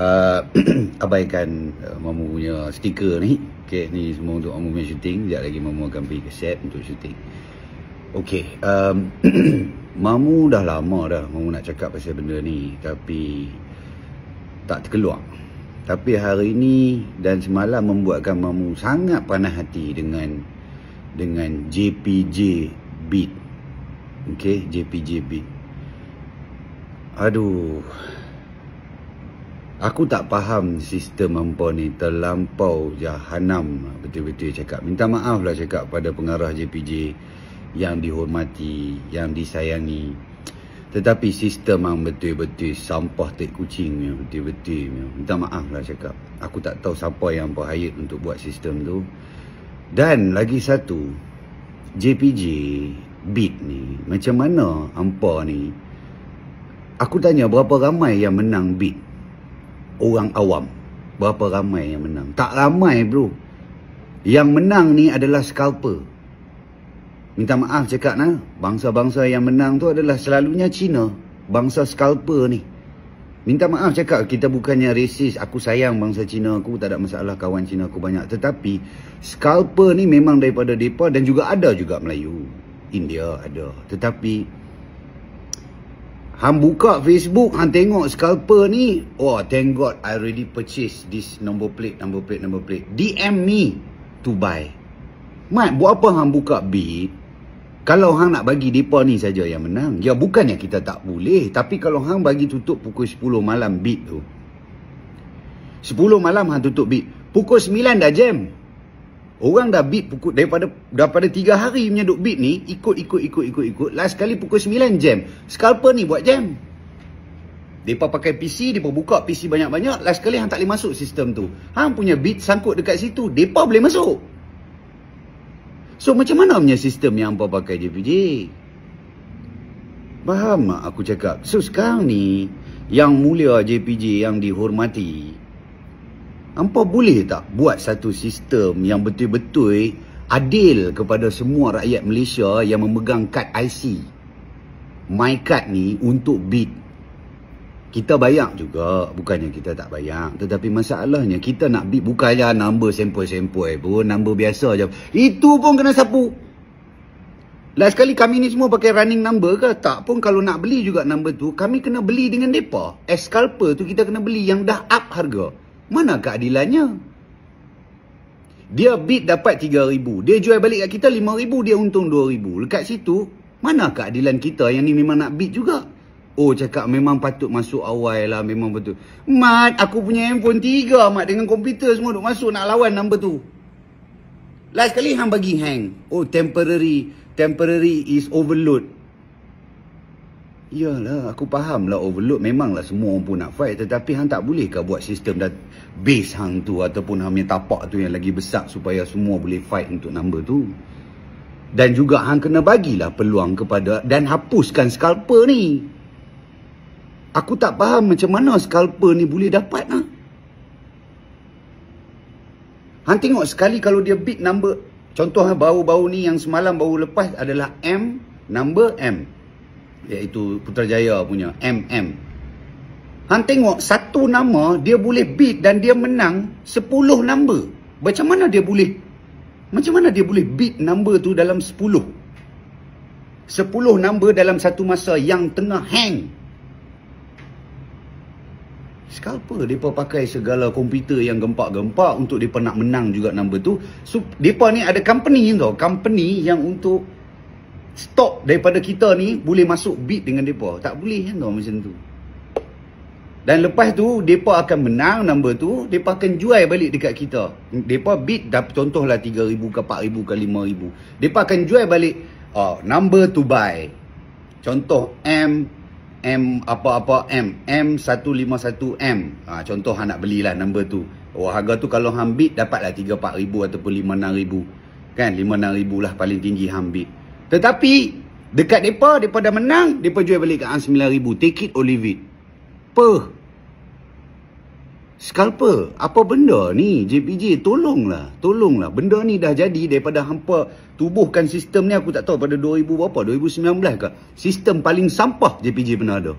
uh, abaikan uh, Mamu punya stiker ni Okay, ni semua untuk Mamu punya syuting Sekejap lagi Mamu akan pergi ke set untuk syuting Okay um, Mamu dah lama dah Mamu nak cakap pasal benda ni Tapi Tak terkeluar Tapi hari ni dan semalam Membuatkan Mamu sangat panah hati Dengan Dengan JPJ Beat Okay, JPJ Beat Aduh Aku tak faham sistem hampa ni terlampau jahanam betul-betul cakap. Minta maaf lah cakap pada pengarah JPJ yang dihormati, yang disayangi. Tetapi sistem yang betul-betul sampah tek kucing ni betul-betul Minta maaf lah cakap. Aku tak tahu siapa yang bahaya untuk buat sistem tu. Dan lagi satu, JPJ bid ni macam mana hampa ni? Aku tanya berapa ramai yang menang bid orang awam. Berapa ramai yang menang? Tak ramai bro. Yang menang ni adalah scalper. Minta maaf cakap nak, Bangsa-bangsa yang menang tu adalah selalunya Cina. Bangsa scalper ni. Minta maaf cakap kita bukannya resis. Aku sayang bangsa Cina aku. Tak ada masalah kawan Cina aku banyak. Tetapi scalper ni memang daripada mereka dan juga ada juga Melayu. India ada. Tetapi... Han buka Facebook, han tengok scalper ni. Wah, oh, thank God I already purchase this number plate, number plate, number plate. DM me to buy. Mat, buat apa han buka bid? Kalau hang nak bagi depa ni saja yang menang. Ya bukannya kita tak boleh, tapi kalau hang bagi tutup pukul 10 malam bid tu. 10 malam hang tutup bid. Pukul 9 dah jam. Orang dah beat pukul daripada daripada tiga hari punya duk beat ni ikut ikut ikut ikut ikut last kali pukul sembilan jam. Scalper ni buat jam. Dia pakai PC, depa buka PC banyak-banyak, last kali hang tak boleh masuk sistem tu. Hang punya beat sangkut dekat situ, dia boleh masuk. So macam mana punya sistem yang hangpa pakai JPJ? Faham tak aku cakap? So sekarang ni yang mulia JPJ yang dihormati, Hampa boleh tak buat satu sistem yang betul-betul adil kepada semua rakyat Malaysia yang memegang kad IC? My card ni untuk bid. Kita bayar juga. Bukannya kita tak bayar. Tetapi masalahnya kita nak bid bukannya nombor sampoi-sampoi pun. Nombor biasa je. Itu pun kena sapu. Last kali kami ni semua pakai running number ke? Tak pun kalau nak beli juga number tu. Kami kena beli dengan mereka. As tu kita kena beli yang dah up harga. Mana keadilannya? Dia bid dapat 3000, dia jual balik kat kita 5000, dia untung 2000. Dekat situ, mana keadilan kita yang ni memang nak bid juga? Oh cakap memang patut masuk awal lah memang betul. Mat aku punya handphone tiga mat dengan komputer semua duk masuk nak lawan number tu. Last kali hang bagi hang. Oh temporary. Temporary is overload. Yalah, aku faham lah overload memang lah semua orang pun nak fight tetapi hang tak boleh ke buat sistem dah base hang tu ataupun hang punya tapak tu yang lagi besar supaya semua boleh fight untuk number tu. Dan juga hang kena bagilah peluang kepada dan hapuskan scalper ni. Aku tak faham macam mana scalper ni boleh dapat lah. Ha? Hang tengok sekali kalau dia big number. Contoh ha, baru-baru ni yang semalam baru lepas adalah M number M iaitu Putrajaya punya MM. Hang tengok satu nama dia boleh beat dan dia menang 10 number. Macam mana dia boleh? Macam mana dia boleh beat number tu dalam 10? 10 number dalam satu masa yang tengah hang. Scalper, mereka pakai segala komputer yang gempak-gempak untuk mereka nak menang juga nombor tu. So, mereka ni ada company tu. Company yang untuk Stok daripada kita ni boleh masuk bid dengan depa. Tak boleh kan tu macam tu. Dan lepas tu depa akan menang number tu, depa akan jual balik dekat kita. Depa beat dah contohlah 3000 ke 4000 ke 5000. Depa akan jual balik uh, number to buy. Contoh M M apa-apa M M151 M ha, Contoh ha, nak belilah number tu Wah, oh, Harga tu kalau hambit dapatlah 3-4 ribu ataupun 5-6 ribu Kan 5-6 ribu lah paling tinggi hambit tetapi dekat depa depa dah menang, depa jual balik kat RM9000. Take it or leave Apa? benda ni? JPJ, tolonglah. Tolonglah. Benda ni dah jadi daripada hampa tubuhkan sistem ni aku tak tahu pada 2000 berapa, 2019 ke? Sistem paling sampah JPJ pernah ada.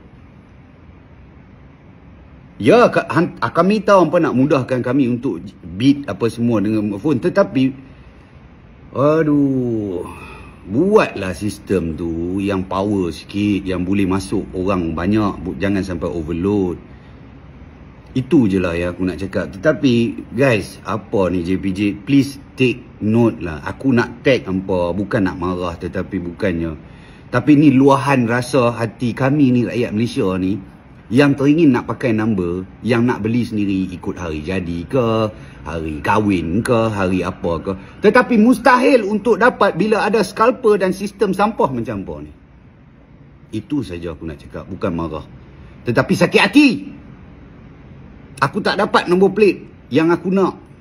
Ya, ah, kami tahu apa nak mudahkan kami untuk beat apa semua dengan phone. Tetapi, aduh. Buatlah sistem tu yang power sikit Yang boleh masuk orang banyak Jangan sampai overload Itu je lah yang aku nak cakap Tetapi guys apa ni JPJ Please take note lah Aku nak tag apa Bukan nak marah tetapi bukannya Tapi ni luahan rasa hati kami ni rakyat Malaysia ni yang teringin nak pakai number yang nak beli sendiri ikut hari jadi ke hari kahwin ke hari apa ke tetapi mustahil untuk dapat bila ada scalper dan sistem sampah mencampur ni itu saja aku nak cakap bukan marah tetapi sakit hati aku tak dapat nombor plate yang aku nak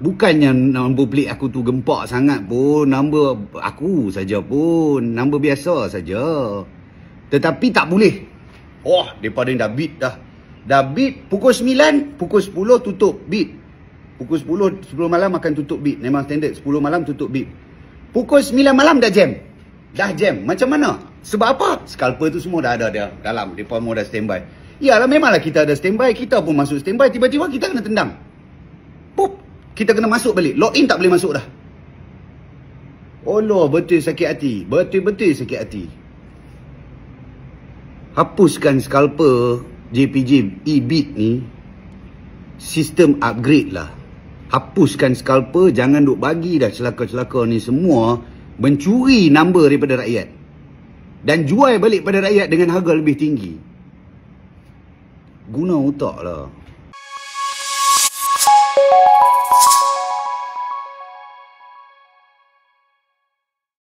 Bukannya nombor pelik aku tu gempak sangat pun Nombor aku saja pun Nombor biasa saja Tetapi tak boleh Wah, oh, mereka ni dah beat dah. Dah beat pukul 9, pukul 10 tutup beat. Pukul 10, 10 malam akan tutup beat. Memang standard, 10 malam tutup beat. Pukul 9 malam dah jam. Dah jam. Macam mana? Sebab apa? Scalper tu semua dah ada dia dalam. Mereka semua dah standby. Yalah memanglah kita ada standby. Kita pun masuk standby. Tiba-tiba kita kena tendang. Pup. Kita kena masuk balik. Login tak boleh masuk dah. Oh Allah betul sakit hati. Betul-betul sakit hati hapuskan scalper JPJ e-bit ni sistem upgrade lah hapuskan scalper jangan duk bagi dah celaka-celaka ni semua mencuri nombor daripada rakyat dan jual balik pada rakyat dengan harga lebih tinggi guna otak lah